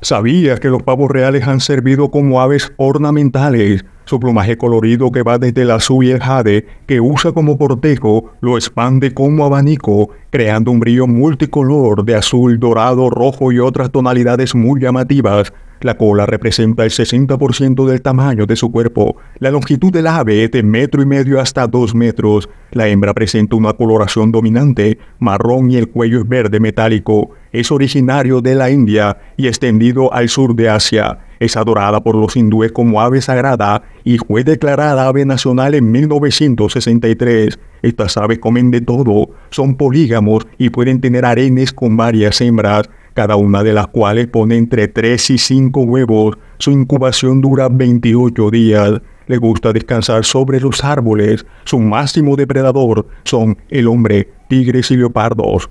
¿Sabías que los pavos reales han servido como aves ornamentales su plumaje colorido que va desde el azul y el jade, que usa como cortejo, lo expande como abanico, creando un brillo multicolor de azul, dorado, rojo y otras tonalidades muy llamativas. La cola representa el 60% del tamaño de su cuerpo. La longitud del ave es de metro y medio hasta 2 metros. La hembra presenta una coloración dominante, marrón y el cuello es verde metálico. Es originario de la India y extendido al sur de Asia. Es adorada por los hindúes como ave sagrada y fue declarada ave nacional en 1963. Estas aves comen de todo, son polígamos y pueden tener arenes con varias hembras, cada una de las cuales pone entre 3 y 5 huevos. Su incubación dura 28 días le gusta descansar sobre los árboles. Su máximo depredador son el hombre, tigres y leopardos.